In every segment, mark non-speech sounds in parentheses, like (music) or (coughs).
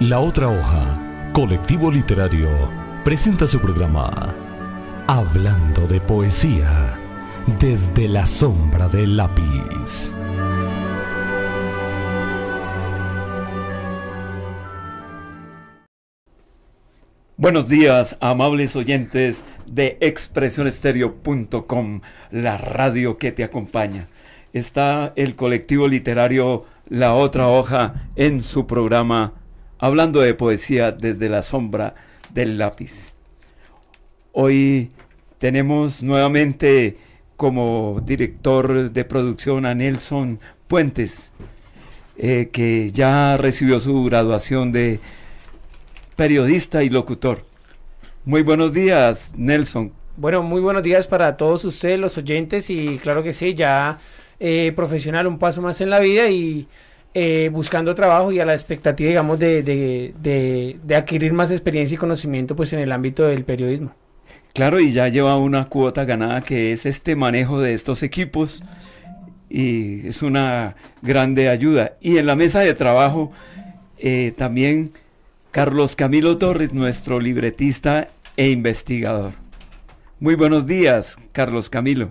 La Otra Hoja, Colectivo Literario, presenta su programa Hablando de Poesía desde la sombra del lápiz. Buenos días, amables oyentes de expresionestereo.com, la radio que te acompaña. Está el colectivo literario La Otra Hoja en su programa hablando de poesía desde la sombra del lápiz. Hoy tenemos nuevamente como director de producción a Nelson Puentes, eh, que ya recibió su graduación de periodista y locutor. Muy buenos días, Nelson. Bueno, muy buenos días para todos ustedes, los oyentes, y claro que sí, ya eh, profesional, un paso más en la vida y eh, buscando trabajo y a la expectativa, digamos, de, adquirir más experiencia y conocimiento pues en el ámbito del periodismo. Claro, y ya lleva una cuota ganada que es este manejo de estos equipos y es una grande ayuda. Y en la mesa de trabajo eh, también Carlos Camilo Torres, nuestro libretista e investigador. Muy buenos días, Carlos Camilo.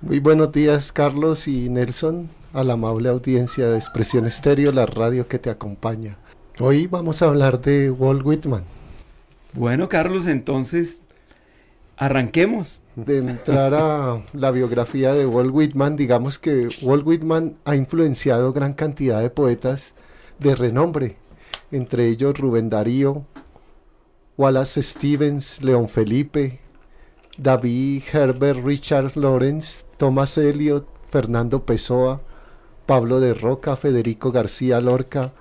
Muy buenos días, Carlos y Nelson a la amable audiencia de Expresión Estéreo, la radio que te acompaña. Hoy vamos a hablar de Walt Whitman. Bueno, Carlos, entonces arranquemos. De entrar a la biografía de Walt Whitman, digamos que Walt Whitman ha influenciado gran cantidad de poetas de renombre, entre ellos Rubén Darío, Wallace Stevens, León Felipe, David Herbert, Richard Lawrence, Thomas Eliot, Fernando Pessoa, Pablo de Roca, Federico García Lorca,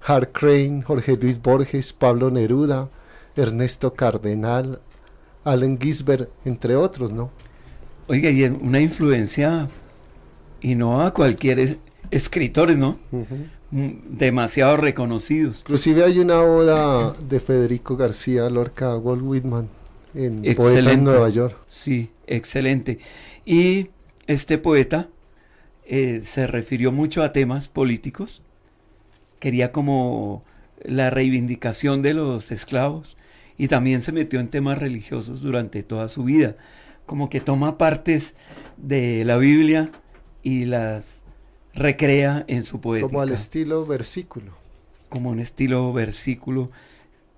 Hart Crane, Jorge Luis Borges, Pablo Neruda, Ernesto Cardenal, Allen Gisbert, entre otros, ¿no? Oiga, y una influencia, y no a cualquier escritor, ¿no? Mm, demasiado reconocidos. Inclusive hay una oda de Federico García Lorca, Walt Whitman, en en Nueva York. Sí, excelente. Y este poeta eh, se refirió mucho a temas políticos. Quería como la reivindicación de los esclavos y también se metió en temas religiosos durante toda su vida. Como que toma partes de la Biblia y las recrea en su poética. Como al estilo versículo. Como un estilo versículo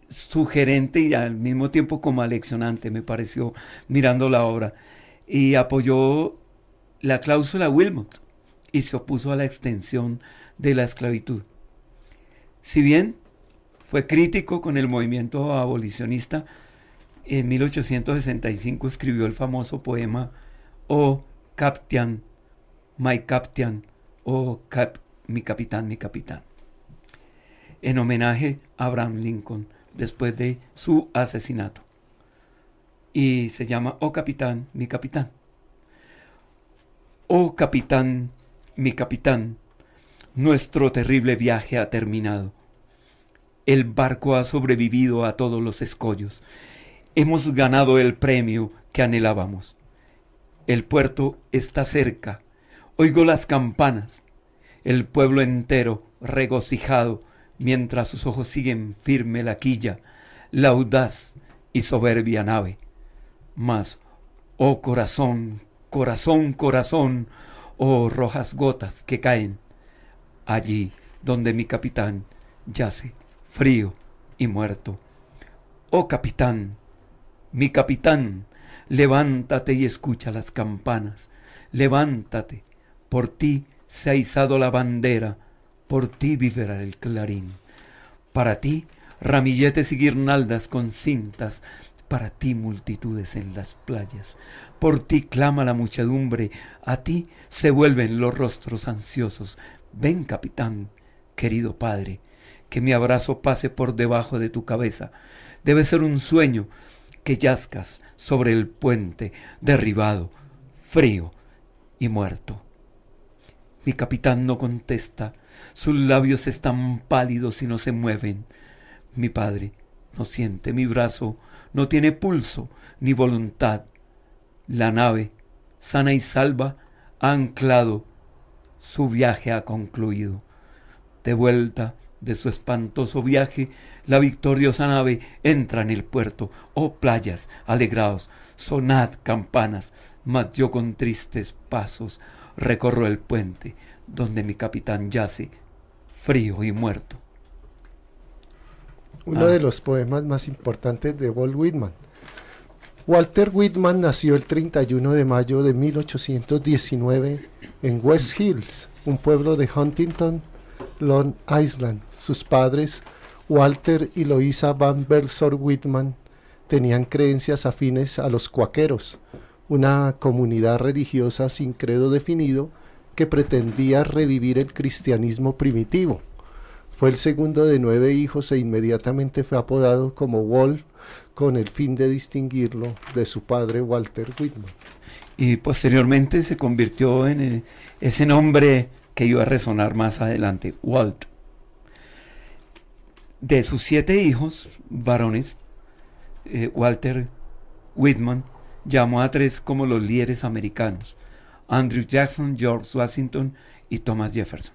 sugerente y al mismo tiempo como aleccionante, me pareció mirando la obra. Y apoyó la cláusula Wilmot, y se opuso a la extensión de la esclavitud. Si bien fue crítico con el movimiento abolicionista, en 1865 escribió el famoso poema O Captain, My Captain, O Cap, Mi Capitán, Mi Capitán, en homenaje a Abraham Lincoln después de su asesinato. Y se llama O Capitán, Mi Capitán. Oh Capitán, mi capitán, nuestro terrible viaje ha terminado. El barco ha sobrevivido a todos los escollos. Hemos ganado el premio que anhelábamos. El puerto está cerca. Oigo las campanas. El pueblo entero regocijado mientras sus ojos siguen firme la quilla, la audaz y soberbia nave. Mas, oh corazón, corazón, corazón, oh rojas gotas que caen, allí donde mi capitán yace frío y muerto. Oh capitán, mi capitán, levántate y escucha las campanas, levántate, por ti se ha izado la bandera, por ti vivirá el clarín. Para ti, ramilletes y guirnaldas con cintas, para ti multitudes en las playas, por ti clama la muchedumbre, a ti se vuelven los rostros ansiosos. Ven, capitán, querido padre, que mi abrazo pase por debajo de tu cabeza. Debe ser un sueño que yazcas sobre el puente, derribado, frío y muerto. Mi capitán no contesta, sus labios están pálidos y no se mueven. Mi padre no siente mi brazo, no tiene pulso ni voluntad la nave, sana y salva, ha anclado, su viaje ha concluido. De vuelta de su espantoso viaje, la victoriosa nave entra en el puerto. Oh playas, alegrados, sonad campanas. Mas yo con tristes pasos recorro el puente, donde mi capitán yace, frío y muerto. Uno de ah. los poemas más importantes de Walt Whitman. Walter Whitman nació el 31 de mayo de 1819 en West Hills, un pueblo de Huntington, Long Island. Sus padres, Walter y Loisa Van Belsor Whitman, tenían creencias afines a los cuaqueros, una comunidad religiosa sin credo definido que pretendía revivir el cristianismo primitivo. Fue el segundo de nueve hijos e inmediatamente fue apodado como Wall con el fin de distinguirlo de su padre Walter Whitman. Y posteriormente se convirtió en eh, ese nombre que iba a resonar más adelante, Walt. De sus siete hijos varones, eh, Walter Whitman llamó a tres como los líderes americanos, Andrew Jackson, George Washington y Thomas Jefferson.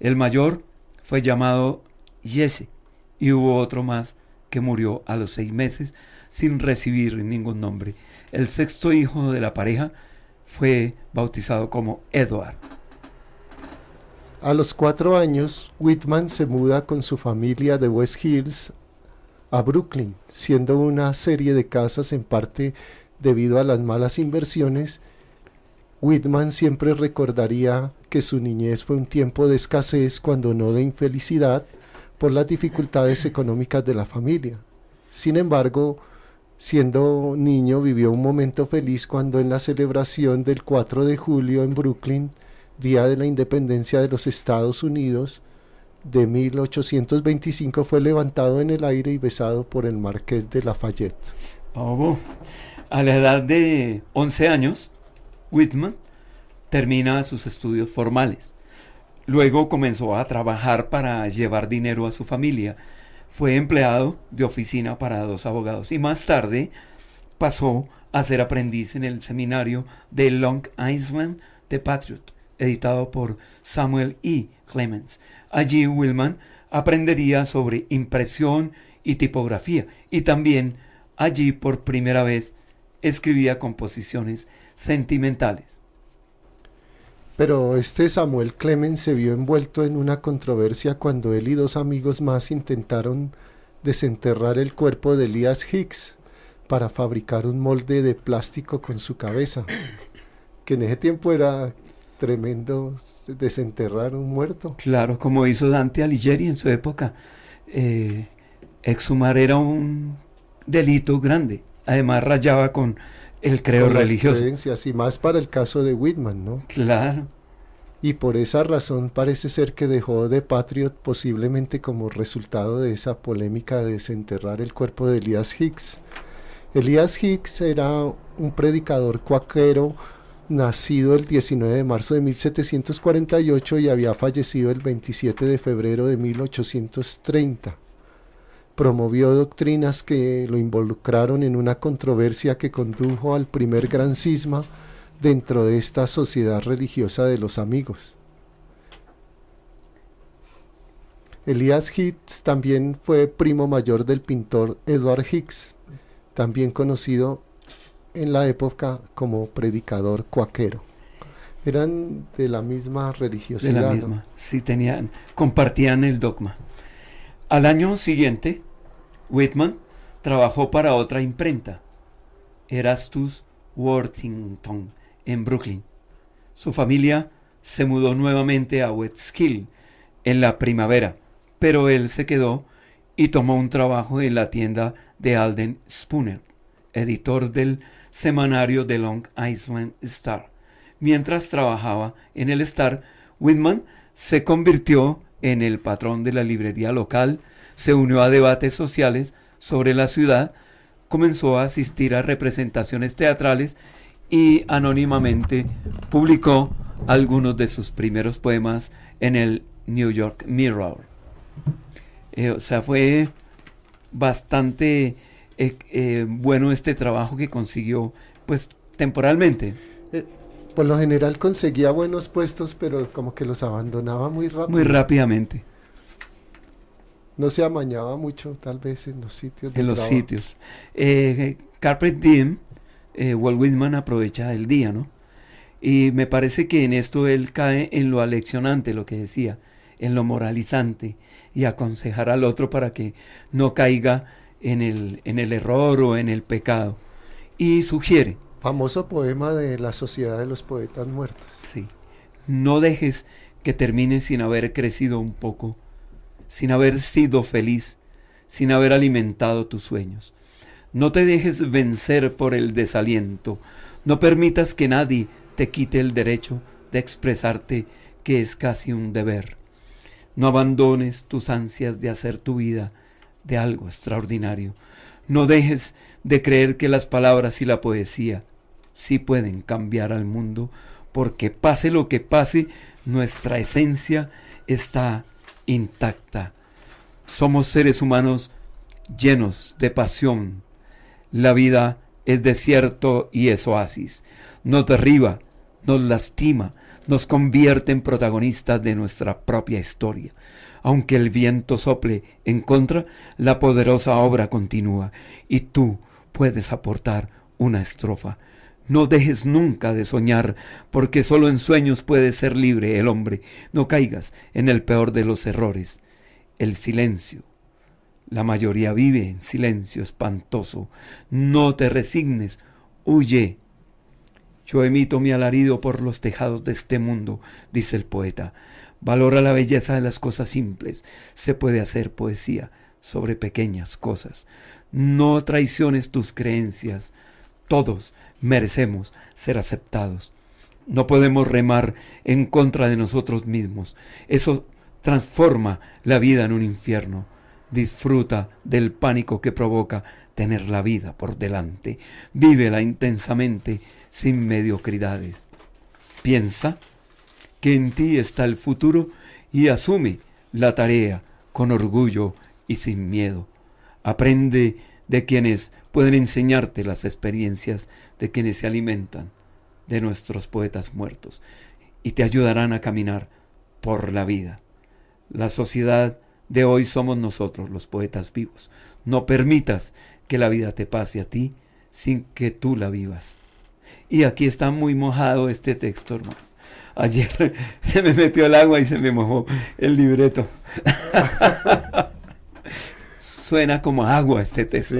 El mayor fue llamado Jesse y hubo otro más que murió a los seis meses sin recibir ningún nombre. El sexto hijo de la pareja fue bautizado como Edward. A los cuatro años, Whitman se muda con su familia de West Hills a Brooklyn, siendo una serie de casas en parte debido a las malas inversiones. Whitman siempre recordaría que su niñez fue un tiempo de escasez cuando no de infelicidad por las dificultades económicas de la familia. Sin embargo, siendo niño vivió un momento feliz cuando en la celebración del 4 de julio en Brooklyn, día de la independencia de los Estados Unidos, de 1825 fue levantado en el aire y besado por el marqués de Lafayette. Oh, a la edad de 11 años, Whitman termina sus estudios formales. Luego comenzó a trabajar para llevar dinero a su familia. Fue empleado de oficina para dos abogados y más tarde pasó a ser aprendiz en el seminario de Long Island de Patriot, editado por Samuel E. Clemens. Allí Willman aprendería sobre impresión y tipografía y también allí por primera vez escribía composiciones sentimentales. Pero este Samuel Clemens se vio envuelto en una controversia cuando él y dos amigos más intentaron desenterrar el cuerpo de Elias Hicks para fabricar un molde de plástico con su cabeza, (coughs) que en ese tiempo era tremendo desenterrar un muerto. Claro, como hizo Dante Alighieri en su época. Eh, exhumar era un delito grande. Además rayaba con el credo religioso. y más para el caso de Whitman, ¿no? Claro. Y por esa razón parece ser que dejó de Patriot posiblemente como resultado de esa polémica de desenterrar el cuerpo de Elias Hicks. Elias Hicks era un predicador cuaquero nacido el 19 de marzo de 1748 y había fallecido el 27 de febrero de 1830 promovió doctrinas que lo involucraron en una controversia que condujo al primer gran cisma dentro de esta sociedad religiosa de los amigos. Elias Hicks también fue primo mayor del pintor Edward Hicks, también conocido en la época como predicador cuaquero. Eran de la misma religiosidad. De sí, tenían, compartían el dogma. Al año siguiente, Whitman trabajó para otra imprenta, Erastus Worthington, en Brooklyn. Su familia se mudó nuevamente a West en la primavera, pero él se quedó y tomó un trabajo en la tienda de Alden Spooner, editor del semanario The Long Island Star. Mientras trabajaba en el Star, Whitman se convirtió en el patrón de la librería local se unió a debates sociales sobre la ciudad, comenzó a asistir a representaciones teatrales y anónimamente publicó algunos de sus primeros poemas en el New York Mirror. Eh, o sea, fue bastante eh, eh, bueno este trabajo que consiguió, pues temporalmente. por lo general conseguía buenos puestos, pero como que los abandonaba muy rápido. Muy rápidamente no se amañaba mucho tal vez en los sitios de En los sitios. Eh, Carpet Diem, eh, Walt Whitman aprovecha el día, ¿no? Y me parece que en esto él cae en lo aleccionante, lo que decía, en lo moralizante y aconsejar al otro para que no caiga en el, en el error o en el pecado. Y sugiere. Famoso poema de la Sociedad de los Poetas Muertos. Sí. No dejes que termine sin haber crecido un poco sin haber sido feliz, sin haber alimentado tus sueños. No te dejes vencer por el desaliento. No permitas que nadie te quite el derecho de expresarte que es casi un deber. No abandones tus ansias de hacer tu vida de algo extraordinario. No dejes de creer que las palabras y la poesía sí pueden cambiar al mundo, porque pase lo que pase, nuestra esencia está intacta. Somos seres humanos llenos de pasión. La vida es desierto y es oasis. Nos derriba, nos lastima, nos convierte en protagonistas de nuestra propia historia. Aunque el viento sople en contra, la poderosa obra continúa y tú puedes aportar una estrofa. No dejes nunca de soñar, porque solo en sueños puede ser libre el hombre. No caigas en el peor de los errores, el silencio. La mayoría vive en silencio espantoso. No te resignes, huye. Yo emito mi alarido por los tejados de este mundo, dice el poeta. Valora la belleza de las cosas simples. Se puede hacer poesía sobre pequeñas cosas. No traiciones tus creencias. Todos merecemos ser aceptados. No podemos remar en contra de nosotros mismos. Eso transforma la vida en un infierno. Disfruta del pánico que provoca tener la vida por delante. Vívela intensamente sin mediocridades. Piensa que en ti está el futuro y asume la tarea con orgullo y sin miedo. Aprende de quienes pueden enseñarte las experiencias de quienes se alimentan de nuestros poetas muertos y te ayudarán a caminar por la vida. La sociedad de hoy somos nosotros los poetas vivos. No permitas que la vida te pase a ti sin que tú la vivas. Y aquí está muy mojado este texto, hermano. Ayer (laughs) se me metió el agua y se me mojó el libreto. (laughs) Suena como agua este texto.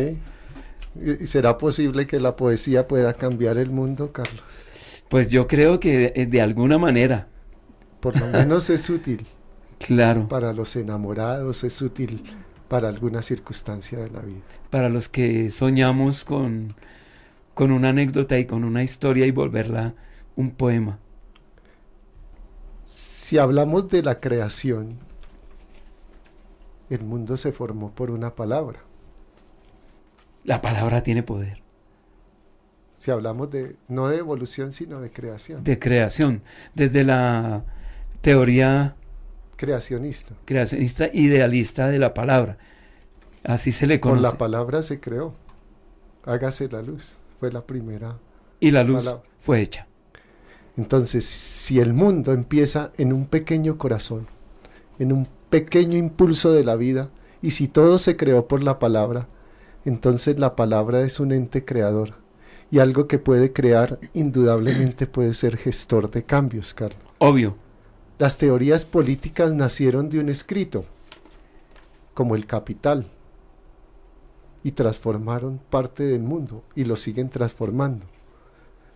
¿Será posible que la poesía pueda cambiar el mundo, Carlos? Pues yo creo que eh, de, alguna manera. Por lo menos es útil. (laughs) Claro. Para los enamorados es útil para alguna circunstancia de la vida. Para los que soñamos con, con una anécdota y con una historia y volverla un poema. Si hablamos de la creación, el mundo se formó por una palabra. La palabra tiene poder. Si hablamos de, no de evolución, sino de creación. De creación. Desde la teoría... Creacionista. Creacionista, idealista de la palabra. Así se le conoce. Con la palabra se creó. Hágase la luz. Fue la primera. Y la luz fue hecha. Entonces, si el mundo empieza en un pequeño corazón, en un pequeño impulso de la vida, y si todo se creó por la palabra, entonces la palabra es un ente creador y algo que puede crear indudablemente puede ser gestor de cambios, Carlos. Obvio. Las teorías políticas nacieron de un escrito, como el Capital, y transformaron parte del mundo y lo siguen transformando.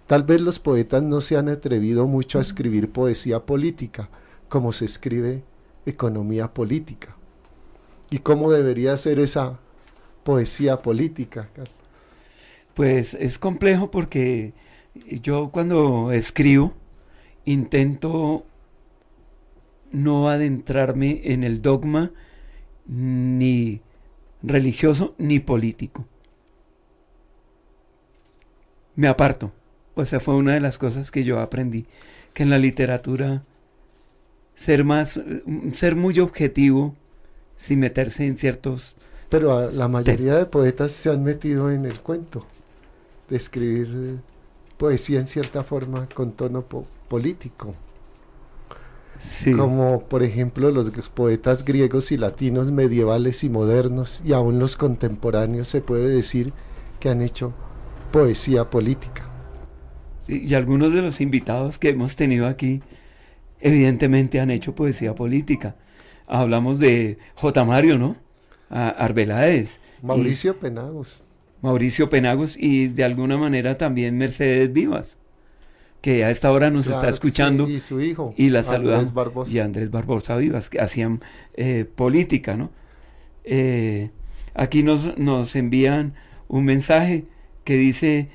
Tal vez los poetas no se han atrevido mucho a escribir poesía política, como se escribe economía política. ¿Y cómo debería ser esa poesía política, Pues es complejo porque yo cuando escribo intento no adentrarme en el dogma ni religioso ni político. Me aparto. O sea, fue una de las cosas que yo aprendí, que en la literatura ser más ser muy objetivo sin meterse en ciertos pero la mayoría de poetas se han metido en el cuento de escribir poesía en cierta forma con tono político. Sí. Como por ejemplo los poetas griegos y latinos medievales y modernos y aún los contemporáneos se puede decir que han hecho poesía política. Sí, y algunos de los invitados que hemos tenido aquí evidentemente han hecho poesía política. Hablamos de J. Mario, ¿no? Arbeláez. Mauricio Penagos. Mauricio Penagos y de alguna manera también Mercedes Vivas, que a esta hora nos está escuchando. y su hijo. Y la Y Andrés Barbosa Vivas, que hacían eh, política, ¿no? Eh, aquí nos, envían un mensaje que dice,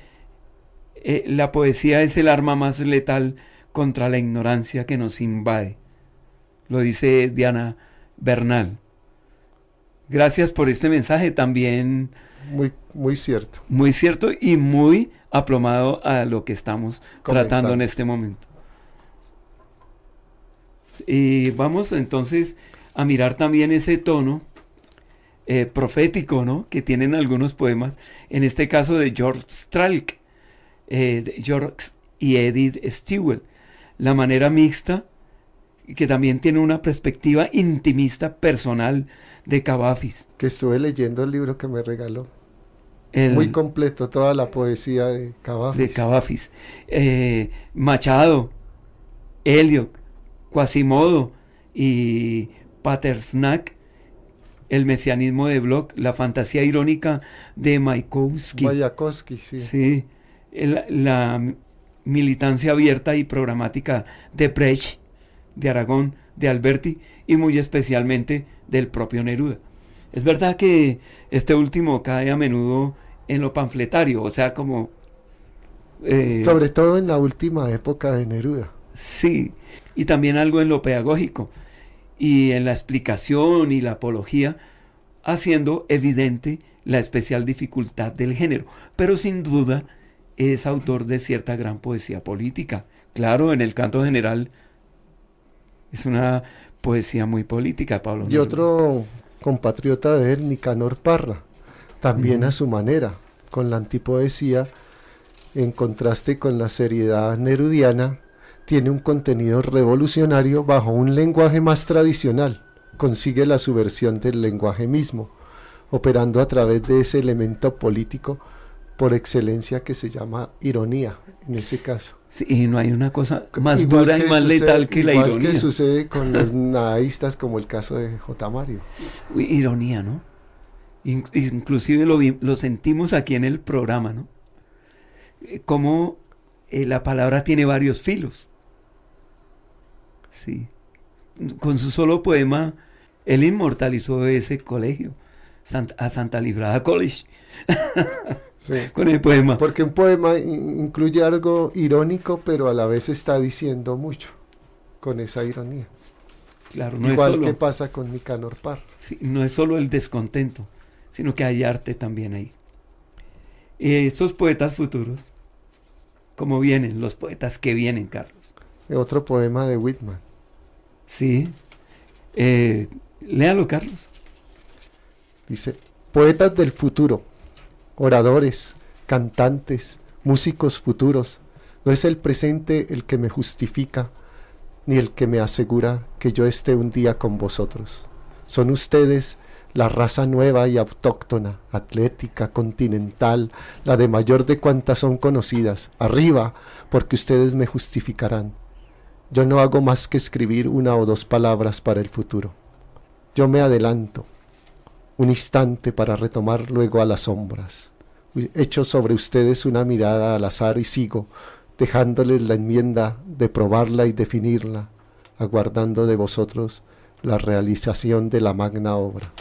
eh, la poesía es el arma más letal contra la ignorancia que nos invade. Lo dice Diana Bernal. Gracias por este mensaje también. Muy, muy cierto. Muy cierto y muy aplomado a lo que estamos tratando en este momento. Y vamos entonces a mirar también ese tono eh, profético, ¿no? Que tienen algunos poemas, en este caso de George Stralk, eh, George y Edith Stewell La manera mixta, que también tiene una perspectiva intimista personal de Cavafis. Que estuve leyendo el libro que me regaló. Muy completo, toda la poesía de Cavafis. De Cavafis. Eh, Machado, Eliot Quasimodo y Patersnack, El mesianismo de Bloch, La fantasía irónica de maikowski sí. la militancia abierta y programática de Brecht, de Aragón, de Alberti y muy especialmente del propio Neruda. Es verdad que este último cae a menudo en lo panfletario, o sea, como... Eh, Sobre todo en la última época de Neruda. Sí, y también algo en lo pedagógico y en la explicación y la apología, haciendo evidente la especial dificultad del género. Pero sin duda es autor de cierta gran poesía política. Claro, en el canto general es una poesía muy política, Pablo. Y otro compatriota de él, Nicanor Parra, también a su manera, con la antipoesía, en contraste con la seriedad nerudiana, tiene un contenido revolucionario bajo un lenguaje más tradicional, consigue la subversión del lenguaje mismo, operando a través de ese elemento político por excelencia que se llama ironía en ese caso y no hay una cosa más dura y más letal que la ironía. ¿qué que sucede con (laughs) los nadaístas, como el caso de J. Mario. ironía, ¿no? inclusive lo, lo sentimos aquí en el programa, ¿no? Eh, cómo eh, la palabra tiene varios filos. Sí. Con su solo poema, él inmortalizó ese colegio a Santa Librada College. (laughs) con el poema. Porque un poema incluye algo irónico, pero a la vez está diciendo mucho con esa ironía. Claro, Igual que pasa con Nicanor Parr. no es solo el descontento, sino que hay arte también ahí. estos poetas futuros, ¿cómo vienen? Los poetas que vienen, Carlos. Otro poema de Whitman. Sí. Eh, léalo, Carlos. Dice, poetas del futuro, oradores, cantantes, músicos futuros. No es el presente el que me justifica, ni el que me asegura que yo esté un día con vosotros. Son ustedes la raza nueva y autóctona, atlética, continental, la de mayor de cuantas son conocidas. Arriba, porque ustedes me justificarán. Yo no hago más que escribir una o dos palabras para el futuro. Yo me adelanto, un instante para retomar luego a las sombras. hecho sobre ustedes una mirada al azar y sigo, dejándoles la enmienda de probarla y definirla, aguardando de vosotros la realización de la magna obra.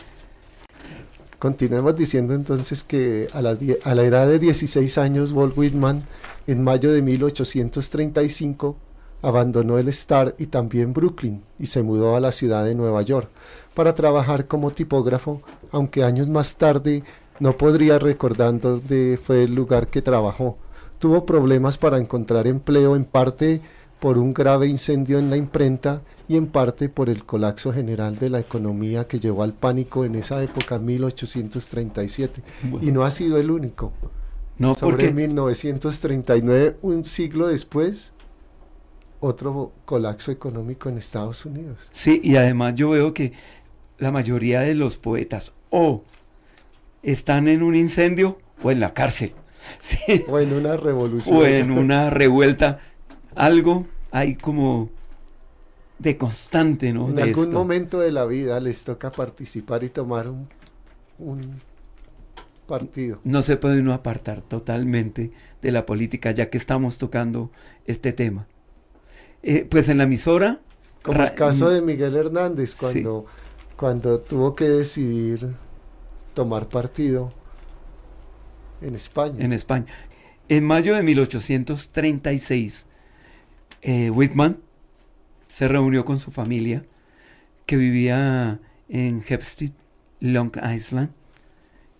Continuemos diciendo entonces que a la, a la edad de 16 años, Walt Whitman, en mayo de 1835, abandonó el Star y también Brooklyn y se mudó a la ciudad de Nueva York para trabajar como tipógrafo, aunque años más tarde no podría recordar dónde fue el lugar que trabajó. Tuvo problemas para encontrar empleo en parte por un grave incendio en la imprenta y en parte por el colapso general de la economía que llevó al pánico en esa época 1837 y no ha sido el único. No, Sobre 1939, un siglo después, otro colapso económico en Estados Unidos. Sí, y además yo veo que la mayoría de los poetas o están en un incendio o en la cárcel. (laughs) O en una revolución. O en una revuelta. Algo hay como de constante, ¿no? En algún momento de la vida les toca participar y tomar un, partido. No se puede uno apartar totalmente de la política, ya que estamos tocando este tema. Eh, pues en la emisora. Como el caso de Miguel Hernández, cuando cuando tuvo que decidir tomar partido en España. En España. En mayo de 1836, eh, Whitman se reunió con su familia que vivía en Hempstead, Long Island.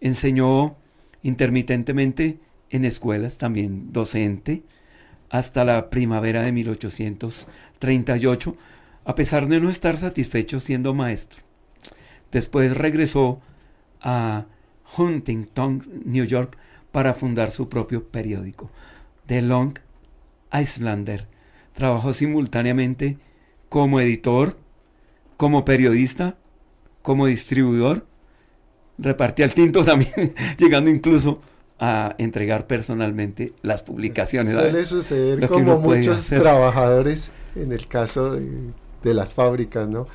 Enseñó intermitentemente en escuelas, también docente, hasta la primavera de 1838, a pesar de no estar satisfecho siendo maestro. Después regresó a Huntington, New York, para fundar su propio periódico, The Long Islander. Trabajó simultáneamente como editor, como periodista, como distribuidor. Repartía el tinto también, (laughs) llegando incluso a entregar personalmente las publicaciones. Suele suceder como muchos trabajadores en el caso de, de las fábricas, ¿no?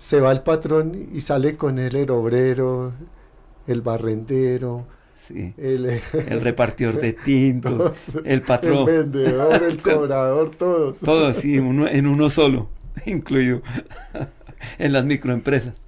se va el patrón y sale con él el obrero, el barrendero, El, repartidor de tintos, (laughs) el patrón. El vendedor, el (laughs) cobrador, todos. Todos, sí, en uno solo, (laughs) incluido en las microempresas.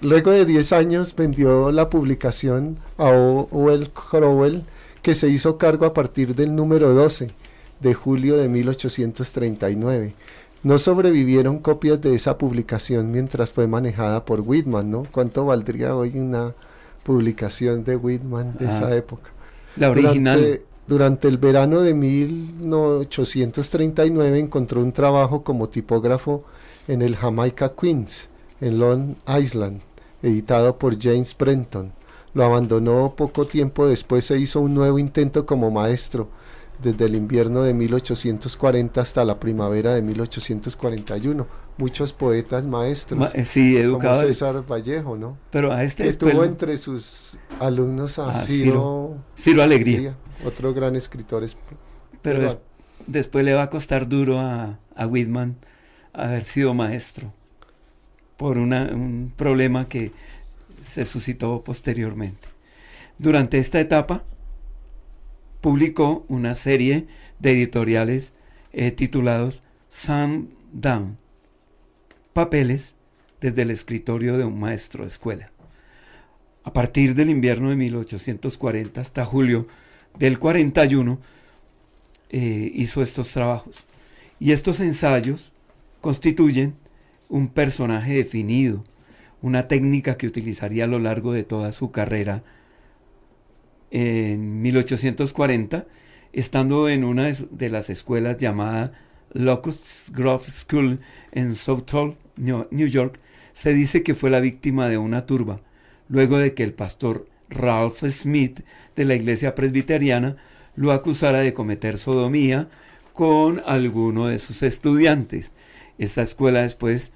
Luego de 10 años vendió la publicación a Owell Crowell, que se hizo cargo a partir del número 12 de julio de 1839. No sobrevivieron copias de esa publicación mientras fue manejada por Whitman, ¿no? ¿Cuánto valdría hoy una publicación de Whitman de esa ah. época? La original. Durante, el verano de 1839 encontró un trabajo como tipógrafo en el Jamaica Queens, en Long Island, editado por James Brenton. Lo abandonó poco tiempo después se hizo un nuevo intento como maestro desde el invierno de 1840 hasta la primavera de 1841. Muchos poetas maestros. Eh, educadores. Como César Vallejo, ¿no? Pero a este... Que pues, entre sus alumnos a, ah, Ciro, Ciro, Alegría. otro gran escritor. Pero después le va a costar duro a, a Whitman haber sido maestro por un problema que se suscitó posteriormente. Durante esta etapa, publicó una serie de editoriales eh, titulados titulados Down, papeles desde el escritorio de un maestro de escuela. A partir del invierno de 1840 hasta julio del 41 eh, hizo estos trabajos. Y estos ensayos constituyen un personaje definido, una técnica que utilizaría a lo largo de toda su carrera en 1840, estando en una de las escuelas llamada Locust Grove School en Southall, New York, se dice que fue la víctima de una turba, luego de que el pastor Ralph Smith de la iglesia presbiteriana lo acusara de cometer sodomía con alguno de sus estudiantes. Esta escuela después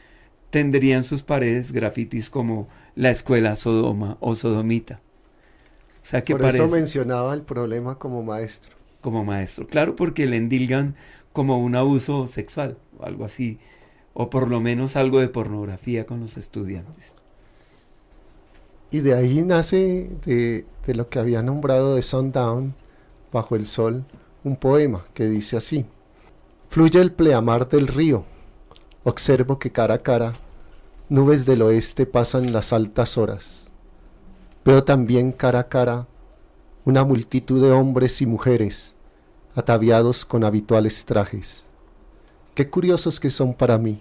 tendría en sus paredes grafitis como la escuela Sodoma o Sodomita. Por eso mencionaba el problema como maestro. Como maestro, claro, porque le endilgan como un abuso sexual o algo así, o por lo menos algo de pornografía con los estudiantes. Y de ahí nace de, de lo que había nombrado de Sundown, bajo el sol, un poema que dice así, Fluye el pleamar del río, observo que cara a cara, nubes del oeste pasan las altas horas Veo también cara a cara una multitud de hombres y mujeres ataviados con habituales trajes. Qué curiosos que son para mí,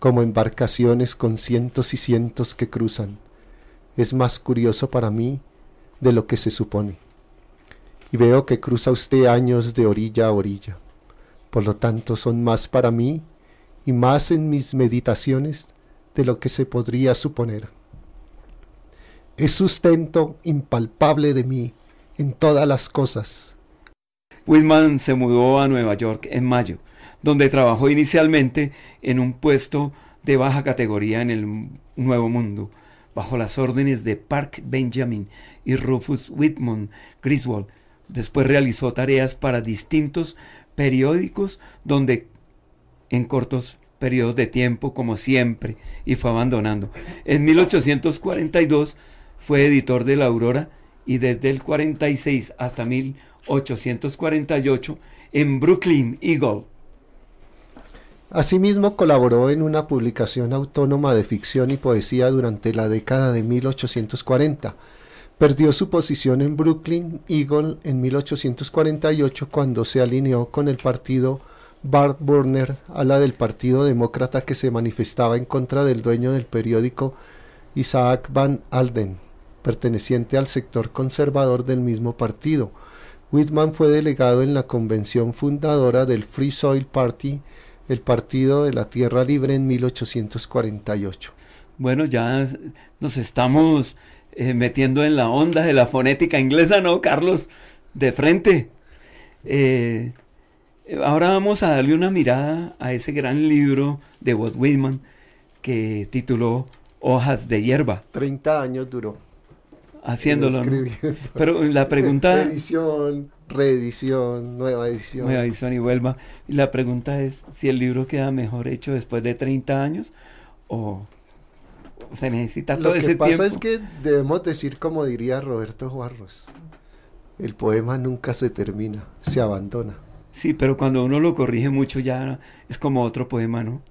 como embarcaciones con cientos y cientos que cruzan. Es más curioso para mí de lo que se supone. Y veo que cruza usted años de orilla a orilla. Por lo tanto, son más para mí y más en mis meditaciones de lo que se podría suponer es sustento impalpable de mí en todas las cosas. Whitman se mudó a Nueva York en mayo, donde trabajó inicialmente en un puesto de baja categoría en el Nuevo Mundo, bajo las órdenes de Park Benjamin y Rufus Whitman Griswold. Después realizó tareas para distintos periódicos donde en cortos periodos de tiempo, como siempre, y fue abandonando. En 1842 fue editor de La Aurora y desde el 46 hasta 1848 en Brooklyn Eagle. Asimismo, colaboró en una publicación autónoma de ficción y poesía durante la década de 1840. Perdió su posición en Brooklyn Eagle en 1848 cuando se alineó con el partido Bart Burner a la del Partido Demócrata que se manifestaba en contra del dueño del periódico Isaac Van Alden perteneciente al sector conservador del mismo partido. Whitman fue delegado en la convención fundadora del Free Soil Party, el Partido de la Tierra Libre, en 1848. Bueno, ya nos estamos eh, metiendo en la onda de la fonética inglesa, ¿no, Carlos? De frente. Eh, ahora vamos a darle una mirada a ese gran libro de Walt Whitman que tituló Hojas de Hierba. 30 años duró haciéndolo. Pero la pregunta... Edición, reedición, nueva edición. Nueva edición y vuelva. La pregunta es si el libro queda mejor hecho después de 30 años o se necesita todo ese tiempo. Lo que pasa es que debemos decir como diría Roberto Juarros, el poema nunca se termina, se abandona. Sí, pero cuando uno lo corrige mucho ya es como otro poema, ¿no?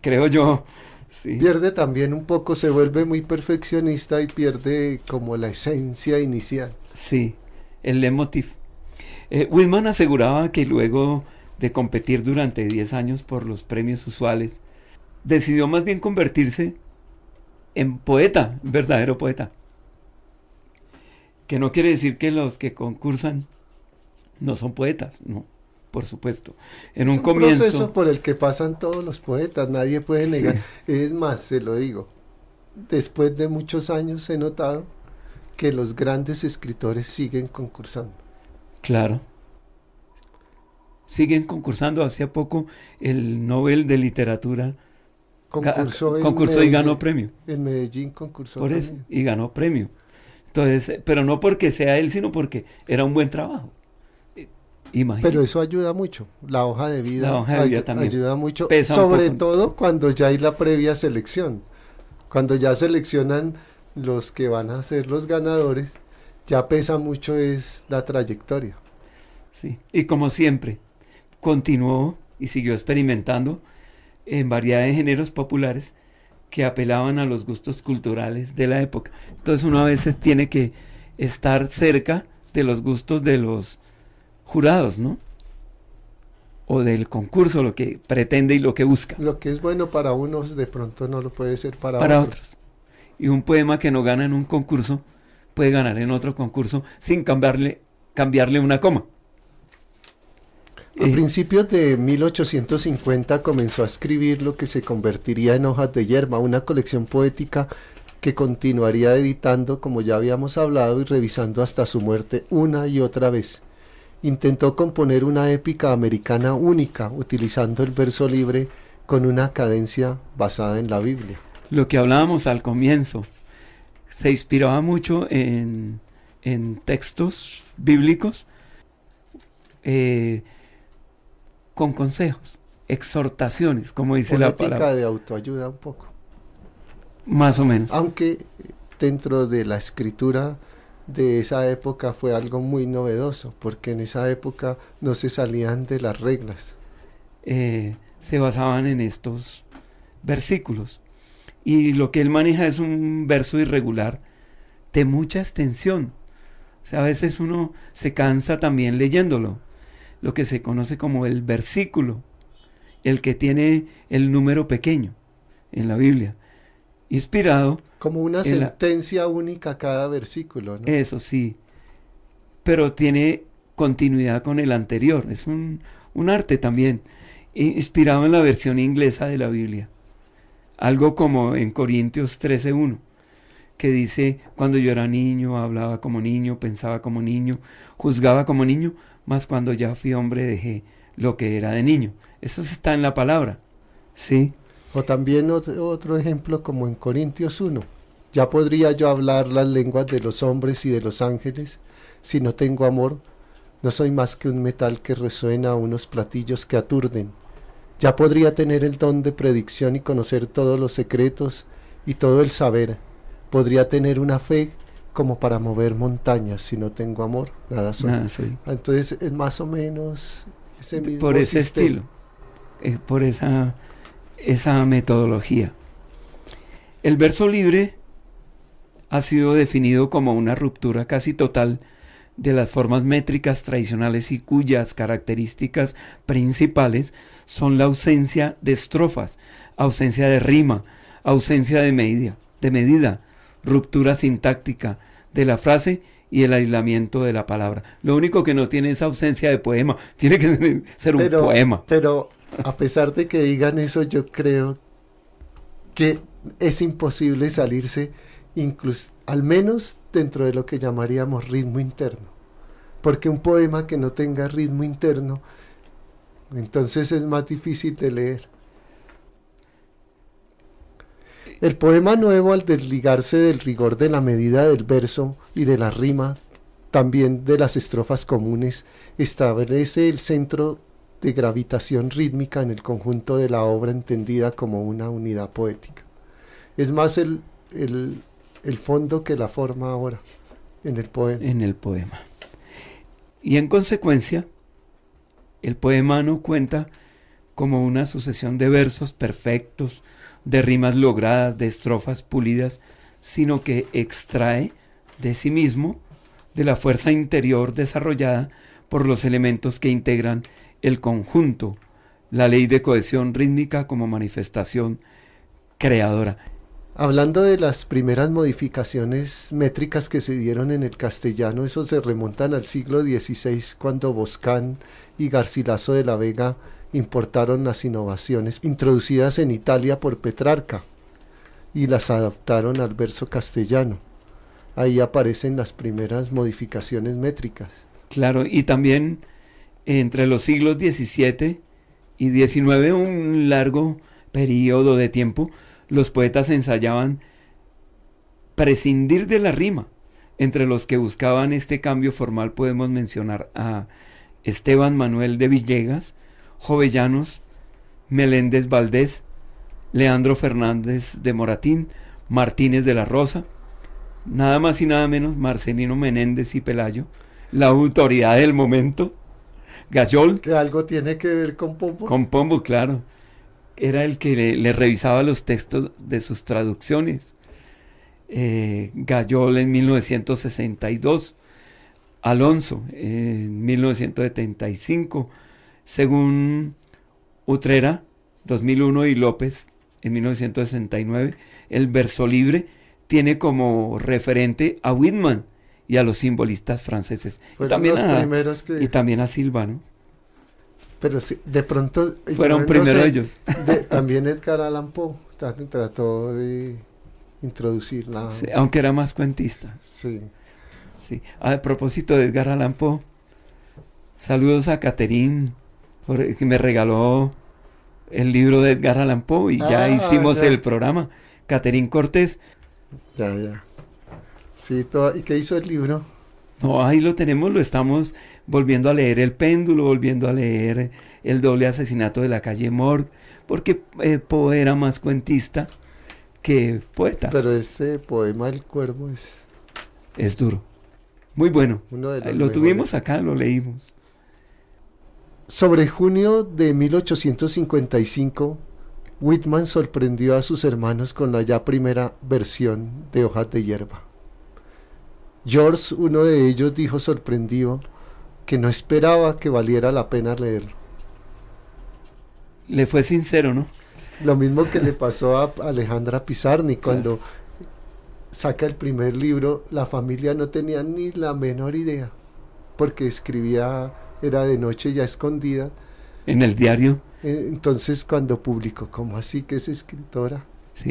Creo yo. Pierde también un poco, se vuelve muy perfeccionista y pierde como la esencia inicial. Sí, el emotif. Eh, Whitman aseguraba que luego de competir durante 10 años por los premios usuales, decidió más bien convertirse en poeta, verdadero poeta. Que no quiere decir que los que concursan no son poetas, no por supuesto. En un, es comienzo. proceso por el que pasan todos los poetas, nadie puede negar. Es más, se lo digo, después de muchos años he notado que los grandes escritores siguen concursando. Claro. Siguen concursando. Hace poco el Nobel de Literatura concursó, y ganó premio. En Medellín concursó. y ganó premio. Entonces, eh, pero no porque sea él, sino porque era un buen trabajo. Pero eso ayuda mucho. La hoja de vida, también. ayuda mucho, sobre todo cuando ya hay la previa selección. Cuando ya seleccionan los que van a ser los ganadores, ya pesa mucho es la trayectoria. Sí, y como siempre, continuó y siguió experimentando en variedad de géneros populares que apelaban a los gustos culturales de la época. Entonces uno a veces tiene que estar cerca de los gustos de los jurados, ¿no? O del concurso, lo que pretende y lo que busca. Lo que es bueno para unos de pronto no lo puede ser para, otros. Y un poema que no gana en un concurso puede ganar en otro concurso sin cambiarle, cambiarle una coma. A eh. principios de 1850 comenzó a escribir lo que se convertiría en Hojas de Yerma, una colección poética que continuaría editando, como ya habíamos hablado, y revisando hasta su muerte una y otra vez intentó componer una épica americana única utilizando el verso libre con una cadencia basada en la Biblia. Lo que hablábamos al comienzo, se inspiraba mucho en, en textos bíblicos eh, con consejos, exhortaciones, como dice la palabra. de autoayuda un poco. Más o menos. Aunque dentro de la escritura de esa época fue algo muy novedoso, porque en esa época no se salían de las reglas. Eh, se basaban en estos versículos. Y lo que él maneja es un verso irregular de mucha extensión. O sea, a veces uno se cansa también leyéndolo. Lo que se conoce como el versículo, el que tiene el número pequeño en la Biblia inspirado. Como una sentencia única cada versículo, Eso sí, pero tiene continuidad con el anterior, es un, arte también, inspirado en la versión inglesa de la Biblia. Algo como en Corintios 13.1, que dice, cuando yo era niño, hablaba como niño, pensaba como niño, juzgaba como niño, mas cuando ya fui hombre dejé lo que era de niño. Eso está en la palabra, ¿sí? O también otro, ejemplo como en Corintios 1. Ya podría yo hablar las lenguas de los hombres y de los ángeles. Si no tengo amor, no soy más que un metal que resuena unos platillos que aturden. Ya podría tener el don de predicción y conocer todos los secretos y todo el saber. Podría tener una fe como para mover montañas. Si no tengo amor, nada soy. Entonces, es más o menos Por ese estilo, por esa esa metodología. El verso libre ha sido definido como una ruptura casi total de las formas métricas tradicionales y cuyas características principales son la ausencia de estrofas, ausencia de rima, ausencia de medida, de medida, ruptura sintáctica de la frase y el aislamiento de la palabra. Lo único que no tiene es ausencia de poema, tiene que (laughs) ser un poema. Pero a pesar de que digan eso, yo creo que es imposible salirse, incluso, al menos dentro de lo que llamaríamos ritmo interno. Porque un poema que no tenga ritmo interno, entonces es más difícil de leer. El poema nuevo, al desligarse del rigor de la medida del verso y de la rima, también de las estrofas comunes, establece el centro de gravitación rítmica en el conjunto de la obra entendida como una unidad poética. Es más el, el, fondo que la forma ahora en el poema. En el poema. Y en consecuencia, el poema no cuenta como una sucesión de versos perfectos, de rimas logradas, de estrofas pulidas, sino que extrae de sí mismo, de la fuerza interior desarrollada por los elementos que integran el conjunto, la ley de cohesión rítmica como manifestación creadora. Hablando de las primeras modificaciones métricas que se dieron en el castellano, eso se remontan al siglo XVI cuando Boscán y Garcilaso de la Vega importaron las innovaciones introducidas en Italia por Petrarca y las adaptaron al verso castellano. Ahí aparecen las primeras modificaciones métricas. Claro, y también entre los siglos XVII y XIX, un largo periodo de tiempo, los poetas ensayaban prescindir de la rima. Entre los que buscaban este cambio formal podemos mencionar a Esteban Manuel de Villegas, Jovellanos, Meléndez Valdés, Leandro Fernández de Moratín, Martínez de la Rosa, nada más y nada menos Marcelino Menéndez y Pelayo, la autoridad del momento, Gayol. Que algo tiene que ver con Pombo. Con Pombo, claro. Era el que le, revisaba los textos de sus traducciones. Eh, Gallol Gayol en 1962, Alonso en 1975, según Utrera, 2001 y López en 1969, el verso libre tiene como referente a Whitman y a los simbolistas franceses. y también, a, y también a Silva, ¿no? Pero sí, de pronto... Fueron primero ellos. (laughs) también Edgar Allan Poe trató de introducirla. aunque era más cuentista. Sí. Sí. A propósito de Edgar Allan Poe, saludos a Caterín, que me regaló el libro de Edgar Allan Poe y ya ah, hicimos el programa. Caterín Cortés. Ya, ya. Sí, ¿y qué hizo el libro? No, ahí lo tenemos, lo estamos volviendo a leer El péndulo, volviendo a leer El doble asesinato de la calle Morgue, porque eh, Poe era más cuentista que poeta. Pero este poema El cuervo es... Es duro. Muy bueno. lo tuvimos acá, lo leímos. Sobre junio de 1855, Whitman sorprendió a sus hermanos con la ya primera versión de Hojas de Hierba. George, uno de ellos, dijo sorprendido que no esperaba que valiera la pena leer. Le fue sincero, ¿no? Lo mismo que le pasó a Alejandra Pizarni cuando saca el primer libro, la familia no tenía ni la menor idea, porque escribía, era de noche ya escondida. ¿En el diario? Eh, entonces cuando publicó, ¿cómo así que es escritora?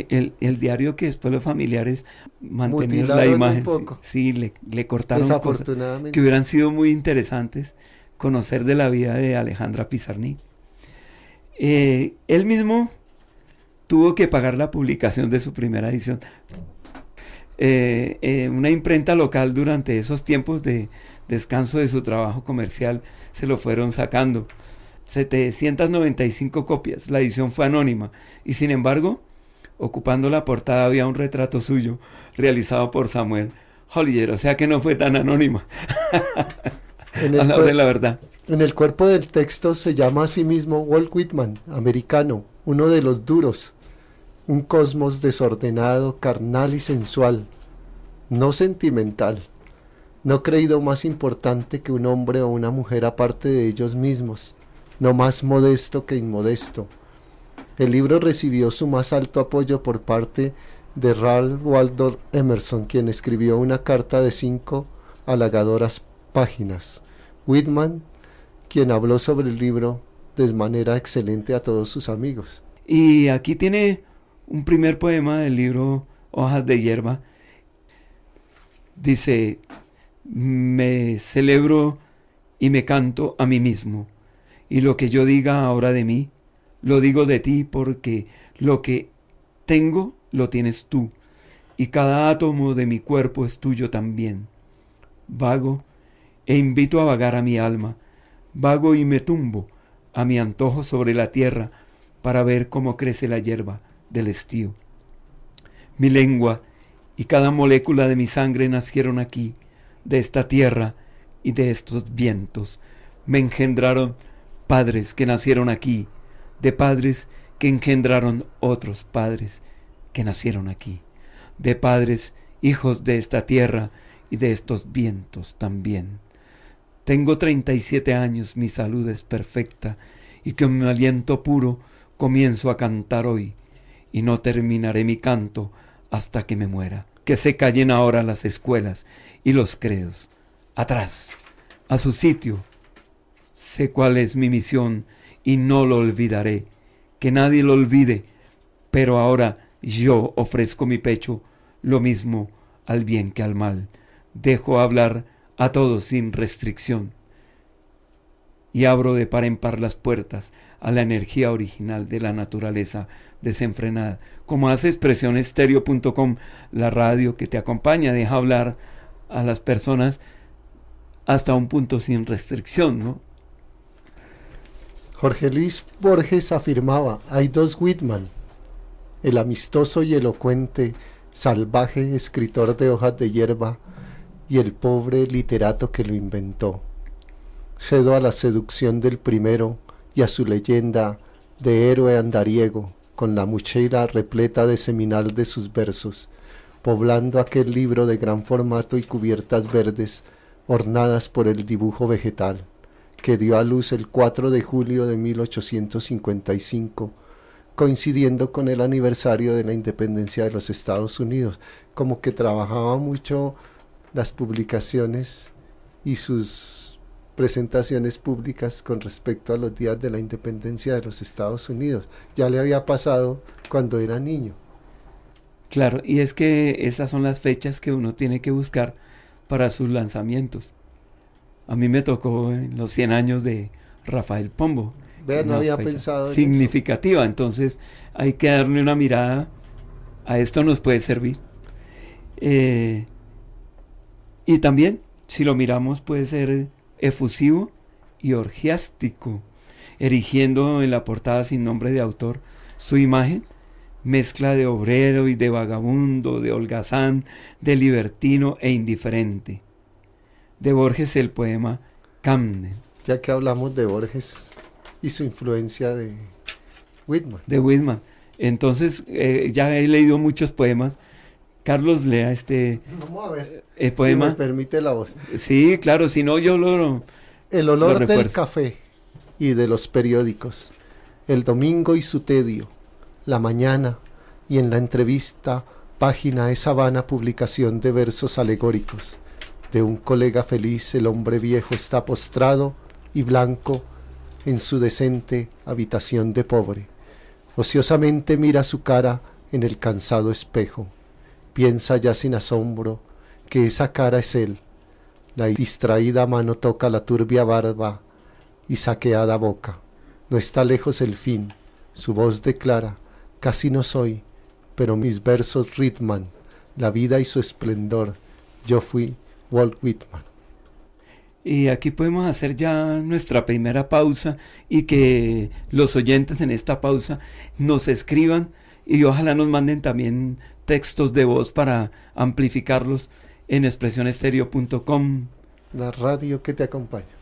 el, diario que después los familiares mantenían la imagen. Un Sí, le, cortaron Cosas que hubieran sido muy interesantes conocer de la vida de Alejandra Pizarnik. Eh, él mismo tuvo que pagar la publicación de su primera edición. Eh, eh, una imprenta local durante esos tiempos de descanso de su trabajo comercial se lo fueron sacando. 795 copias. La edición fue anónima y sin embargo Ocupando la portada había un retrato suyo realizado por Samuel Hollier, o sea que no fue tan anónimo. (laughs) la verdad. En el cuerpo del texto se llama a sí mismo Walt Whitman, americano, uno de los duros, un cosmos desordenado, carnal y sensual, no sentimental, no creído más importante que un hombre o una mujer aparte de ellos mismos, no más modesto que inmodesto, el libro recibió su más alto apoyo por parte de Ralph Waldo Emerson, quien escribió una carta de cinco halagadoras páginas. Whitman, quien habló sobre el libro de manera excelente a todos sus amigos. Y aquí tiene un primer poema del libro Hojas de Hierba. Dice, me celebro y me canto a mí mismo, y lo que yo diga ahora de mí lo digo de ti porque lo que tengo lo tienes tú, y cada átomo de mi cuerpo es tuyo también. Vago e invito a vagar a mi alma, vago y me tumbo a mi antojo sobre la tierra para ver cómo crece la hierba del estío. Mi lengua y cada molécula de mi sangre nacieron aquí, de esta tierra y de estos vientos. Me engendraron padres que nacieron aquí, de padres que engendraron otros padres que nacieron aquí, de padres hijos de esta tierra y de estos vientos también. Tengo 37 años, mi salud es perfecta y con mi aliento puro comienzo a cantar hoy y no terminaré mi canto hasta que me muera. Que se callen ahora las escuelas y los credos. Atrás, a su sitio. Sé cuál es mi misión y no lo olvidaré. Que nadie lo olvide, pero ahora yo ofrezco mi pecho lo mismo al bien que al mal. Dejo hablar a todos sin restricción y abro de par en par las puertas a la energía original de la naturaleza desenfrenada. Como hace expresión la radio que te acompaña deja hablar a las personas hasta un punto sin restricción, ¿no? Jorge Luis Borges afirmaba, hay dos Whitman, el amistoso y elocuente, salvaje escritor de hojas de hierba y el pobre literato que lo inventó. Cedo a la seducción del primero y a su leyenda de héroe andariego, con la mochila repleta de seminal de sus versos, poblando aquel libro de gran formato y cubiertas verdes, ornadas por el dibujo vegetal que dio a luz el 4 de julio de 1855, coincidiendo con el aniversario de la independencia de los Estados Unidos, como que trabajaba mucho las publicaciones y sus presentaciones públicas con respecto a los días de la independencia de los Estados Unidos. Ya le había pasado cuando era niño. Claro, y es que esas son las fechas que uno tiene que buscar para sus lanzamientos. A mí me tocó en los 100 años de Rafael Pombo. Ver, no había pensado. significativa, entonces hay que darle una mirada. A esto nos puede servir. Eh, y también, si lo miramos, puede ser efusivo y orgiástico, erigiendo en la portada sin nombre de autor su imagen, mezcla de obrero y de vagabundo, de holgazán, de libertino e indiferente de Borges el poema Camden. Ya que hablamos de Borges y su influencia de Whitman. De Whitman. Entonces, eh, ya he leído muchos poemas. Carlos, lea este eh, poema. Si me permite la voz. Sí, claro, si no yo lo... El olor del café y de los periódicos. El domingo y su tedio. La mañana y en la entrevista, página esa vana publicación de versos alegóricos de un colega feliz el hombre viejo está postrado y blanco en su decente habitación de pobre. Ociosamente mira su cara en el cansado espejo. Piensa ya sin asombro que esa cara es él. La distraída mano toca la turbia barba y saqueada boca. No está lejos el fin. Su voz declara, casi no soy, pero mis versos ritman la vida y su esplendor. Yo fui Walt Whitman. Y aquí podemos hacer ya nuestra primera pausa y que los oyentes en esta pausa nos escriban y ojalá nos manden también textos de voz para amplificarlos en expresionestereo.com. La radio que te acompaña.